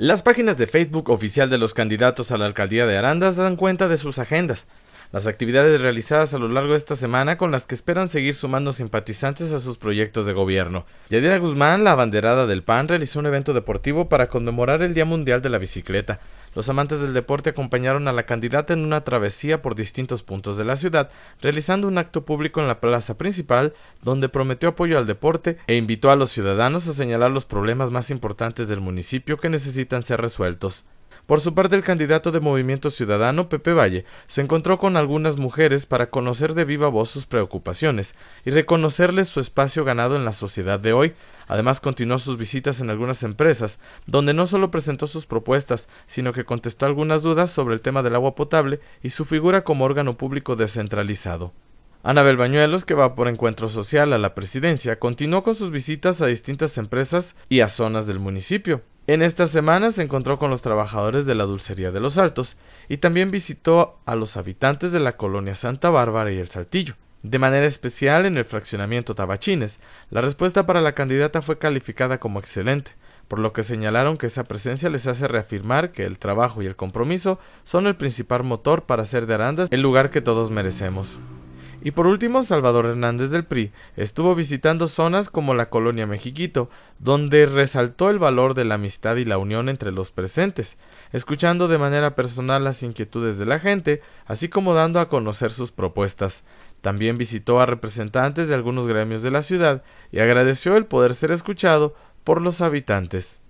Las páginas de Facebook oficial de los candidatos a la alcaldía de Arandas dan cuenta de sus agendas, las actividades realizadas a lo largo de esta semana con las que esperan seguir sumando simpatizantes a sus proyectos de gobierno. Yadira Guzmán, la abanderada del PAN, realizó un evento deportivo para conmemorar el Día Mundial de la Bicicleta. Los amantes del deporte acompañaron a la candidata en una travesía por distintos puntos de la ciudad, realizando un acto público en la plaza principal, donde prometió apoyo al deporte e invitó a los ciudadanos a señalar los problemas más importantes del municipio que necesitan ser resueltos. Por su parte, el candidato de Movimiento Ciudadano, Pepe Valle, se encontró con algunas mujeres para conocer de viva voz sus preocupaciones y reconocerles su espacio ganado en la sociedad de hoy. Además, continuó sus visitas en algunas empresas, donde no solo presentó sus propuestas, sino que contestó algunas dudas sobre el tema del agua potable y su figura como órgano público descentralizado. Anabel Bañuelos, que va por encuentro social a la presidencia, continuó con sus visitas a distintas empresas y a zonas del municipio. En esta semana se encontró con los trabajadores de la Dulcería de los Altos y también visitó a los habitantes de la colonia Santa Bárbara y el Saltillo. De manera especial en el fraccionamiento Tabachines, la respuesta para la candidata fue calificada como excelente, por lo que señalaron que esa presencia les hace reafirmar que el trabajo y el compromiso son el principal motor para hacer de Arandas el lugar que todos merecemos. Y por último, Salvador Hernández del PRI estuvo visitando zonas como la colonia Mexiquito, donde resaltó el valor de la amistad y la unión entre los presentes, escuchando de manera personal las inquietudes de la gente, así como dando a conocer sus propuestas. También visitó a representantes de algunos gremios de la ciudad y agradeció el poder ser escuchado por los habitantes.